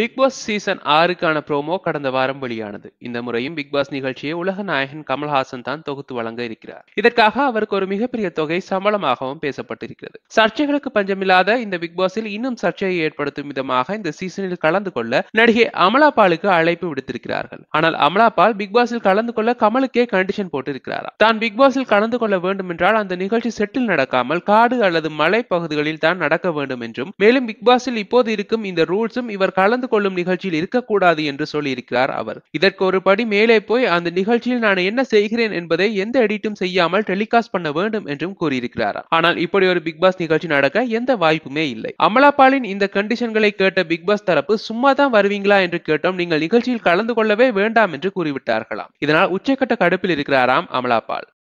big Boss season ஆறுக்கான promo கடந்த வாரம் வெளியானது இந்த முறையும் பிக் பாஸ் நிகழ்ச்சியை உலக நாயகன் கமல்ஹாசன் தான் தொகுத்து வழங்க இருக்கிறார் இதற்காக அவருக்கு ஒரு மிகப்பெரிய தொகை சம்பளமாகவும் பேசப்பட்டிருக்கிறது சர்ச்சைகளுக்கு பஞ்சமில்லாத இந்த பிக் பாஸில் இன்னும் சர்ச்சையை ஏற்படுத்தும் விதமாக இந்த சீசனில் கலந்து கொள்ள நடிகை அமலாபாலுக்கு அழைப்பு விடுத்திருக்கிறார்கள் ஆனால் அமலாபால் பிக் பாஸில் கலந்து கொள்ள கமலுக்கே கண்டிஷன் போட்டிருக்கிறார் தான் பிக் பாஸில் கலந்து கொள்ள வேண்டும் என்றால் அந்த நிகழ்ச்சி செட்டில் நடக்காமல் காடு அல்லது மலை பகுதிகளில் தான் நடக்க வேண்டும் என்றும் மேலும் பிக் பாஸில் இப்போது இருக்கும் இந்த ரூல்ஸும் இவர் கலந்து கலந்து கொள்ளும் நிகழ்ச்சியில் இருக்கக்கூடாது என்று சொல்லியிருக்கிறார் அவர் இதற்கு ஒரு படி மேலே போய் அந்த நிகழ்ச்சியில் நான் என்ன செய்கிறேன் என்பதை எந்த எடிட்டும் செய்யாமல் டெலிகாஸ்ட் பண்ண வேண்டும் என்றும் கூறியிருக்கிறார் ஆனால் இப்படி ஒரு பிக் பாஸ் நிகழ்ச்சி நடக்க எந்த வாய்ப்புமே இல்லை அமலாபாலின் இந்த கண்டிஷன்களை கேட்ட பிக் பாஸ் தரப்பு சும்மா தான் வருவீங்களா என்று கேட்டோம் நீங்கள் நிகழ்ச்சியில் கலந்து கொள்ளவே வேண்டாம் என்று கூறிவிட்டார்களாம் இதனால் உச்சக்கட்ட கடுப்பில் இருக்கிறாராம் அமலாபால்